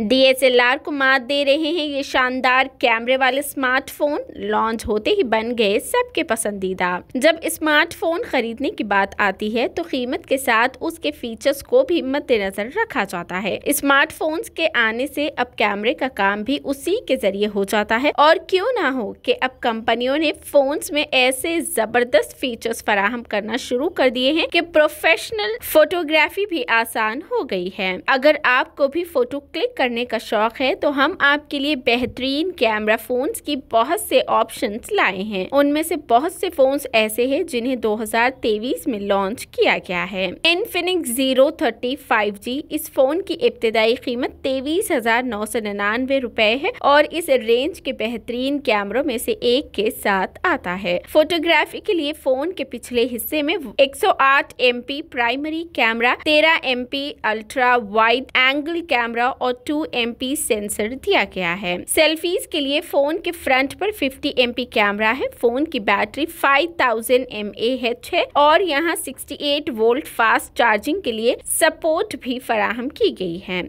DSLR को मात दे रहे हैं ये शानदार कैमरे वाले स्मार्टफोन लॉन्च होते ही बन गए सबके पसंदीदा जब स्मार्टफोन खरीदने की बात आती है तो कीमत के साथ उसके फीचर्स को भी मद्देनजर रखा जाता है स्मार्टफोन्स के आने से अब कैमरे का काम भी उसी के जरिए हो जाता है और क्यों ना हो कि अब कंपनियों ने फोन में ऐसे जबरदस्त फीचर्स फराहम करना शुरू कर दिए है की प्रोफेशनल फोटोग्राफी भी आसान हो गई है अगर आपको भी फोटो क्लिक कर करने का शौक़ है तो हम आपके लिए बेहतरीन कैमरा फ़ोन्स की बहुत से ऑप्शंस लाए हैं उनमें से बहुत से फ़ोन्स ऐसे हैं जिन्हें 2023 में लॉन्च किया गया है Infinix zero thirty five G इस फ़ोन की इब्तदाई कीमत तेईस हजार नौ सौ निन्यानवे रूपए है और इस रेंज के बेहतरीन कैमरों में से एक के साथ आता है फोटोग्राफी के लिए फ़ोन के पिछले हिस्से में 108 MP primary camera 13 MP ultra wide angle camera और टू टू एम सेंसर दिया गया है सेल्फीज के लिए फोन के फ्रंट पर 50 एम कैमरा है फोन की बैटरी 5000 थाउजेंड है और यहाँ 68 वोल्ट फास्ट चार्जिंग के लिए सपोर्ट भी फराहम की गई है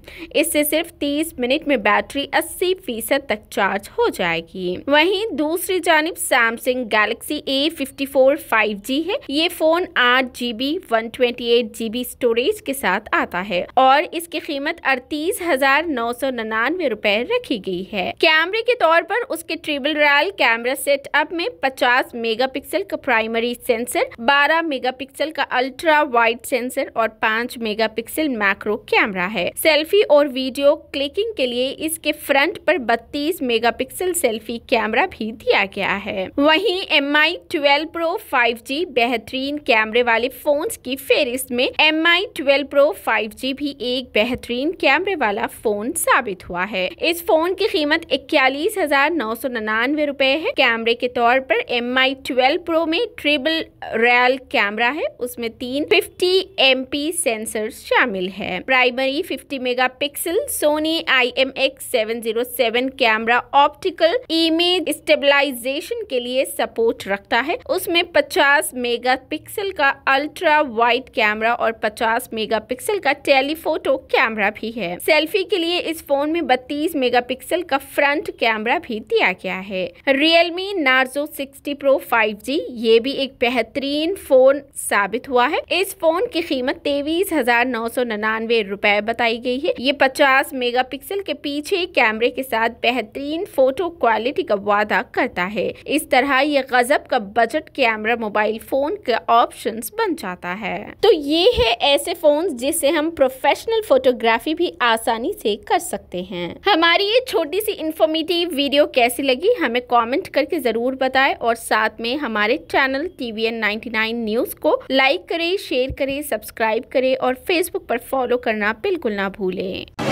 इससे सिर्फ 30 मिनट में बैटरी 80 फीसद तक चार्ज हो जाएगी वहीं दूसरी जानब सैमसंग गैलेक्सी ए फिफ्टी है ये फोन आठ जीबी वन स्टोरेज के साथ आता है और इसकी कीमत अड़तीस हजार नौ सौ निन्यानवे रूपए रखी गई है कैमरे के तौर पर उसके ट्रिबल रॉयल कैमरा सेटअप में 50 मेगापिक्सल का प्राइमरी सेंसर 12 मेगापिक्सल का अल्ट्रा वाइड सेंसर और 5 मेगापिक्सल मैक्रो कैमरा है सेल्फी और वीडियो क्लिकिंग के लिए इसके फ्रंट पर 32 मेगापिक्सल सेल्फी कैमरा भी दिया गया है वही M I twelve pro five बेहतरीन कैमरे वाले फोन की फेरिस्त में M I twelve pro five भी एक बेहतरीन कैमरे वाला फोन फ़ोन साबित हुआ है इस फोन की कीमत इक्यालीस हजार नौ सौ निन्यानवे रूपए है कैमरे के तौर पर एम आई ट्वेल्व प्रो में ट्रिपल रैल कैमरा है उसमें तीन फिफ्टी एम पी सेंसर शामिल है primary fifty mega pixel Sony I M X seven zero seven camera optical image stabilization के लिए सपोर्ट रखता है उसमें पचास मेगा पिक्सल का अल्ट्रा वाइड कैमरा और पचास मेगा पिक्सल का टेलीफोटो कैमरा भी है सेल्फी के लिए लिए इस फोन में 32 मेगापिक्सल का फ्रंट कैमरा भी दिया गया है रियलमी नार्जो 60 प्रो 5G ये भी एक बेहतरीन फोन साबित हुआ है इस फोन की कीमत तेईस हजार नौ सौ बताई गई है ये 50 मेगापिक्सल के पीछे कैमरे के साथ बेहतरीन फोटो क्वालिटी का वादा करता है इस तरह ये गजब का बजट कैमरा मोबाइल फोन के ऑप्शन बन जाता है तो ये है ऐसे फोन जिससे हम प्रोफेशनल फोटोग्राफी भी आसानी से कर सकते हैं हमारी ये छोटी सी इन्फॉर्मेटिव वीडियो कैसी लगी हमें कमेंट करके ज़रूर बताएं और साथ में हमारे चैनल टी वी न्यूज़ को लाइक करें शेयर करें सब्सक्राइब करें और फेसबुक पर फॉलो करना बिल्कुल ना भूलें